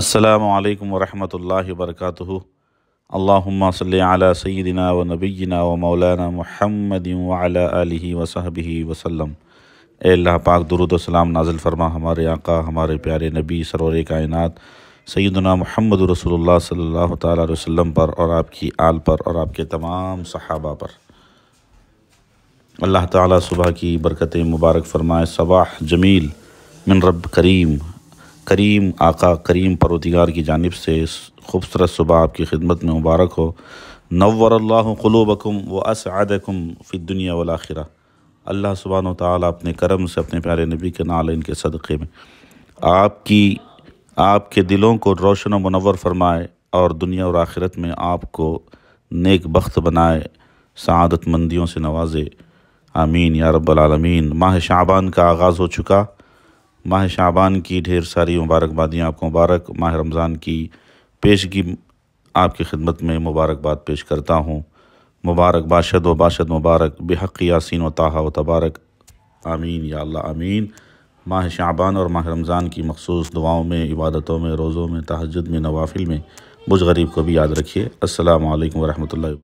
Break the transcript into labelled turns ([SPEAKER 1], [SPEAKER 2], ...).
[SPEAKER 1] السلام علیکم ورحمۃ اللہ وبرکاتہ اللہم صلی علی سیدنا و نبینا و مولانا محمد و صحبہ وسلم اے اللہ پاک درود و سلام نازل فرما ہمارے آقا ہمارے پیارے نبی سرور کائنات سیدنا محمد رسول اللہ صلی اللہ تعالیٰ علیہ وسلم پر اور آپ کی آل پر اور آپ کے تمام صحابہ پر اللہ تعالیٰ صبح کی برکتیں مبارک فرمائے صباح جمیل من رب کریم کریم آقا کریم پروتگار کی جانب سے اس خوبصورت صبح آپ کی خدمت میں مبارک ہو نور اللہ قلوبکم و اسعدکم فی الدنیا والآخرہ اللہ سبحانہ و تعالیٰ اپنے کرم سے اپنے پیارے نبی کے نالین ان کے صدقے میں آپ کی آپ کے دلوں کو روشن و منور فرمائے اور دنیا اور آخرت میں آپ کو نیک بخت بنائے سعادت مندیوں سے نوازے آمین یا رب العالمین ماہ شعبان کا آغاز ہو چکا ماہ شعبان کی ڈھیر ساری مبارکبادیاں بادیاں آپ کو مبارک ماہ رمضان کی پیشگی آپ کی خدمت میں مبارکباد پیش کرتا ہوں مبارک باشد و باشد مبارک بحق یاسین و تاہا و تبارک آمین یا اللہ آمین ماہ شعبان اور ماہ رمضان کی مخصوص دعاؤں میں عبادتوں میں روزوں میں تہجد میں نوافل میں بج غریب کو بھی یاد رکھیے السلام علیکم ورحمۃ اللہ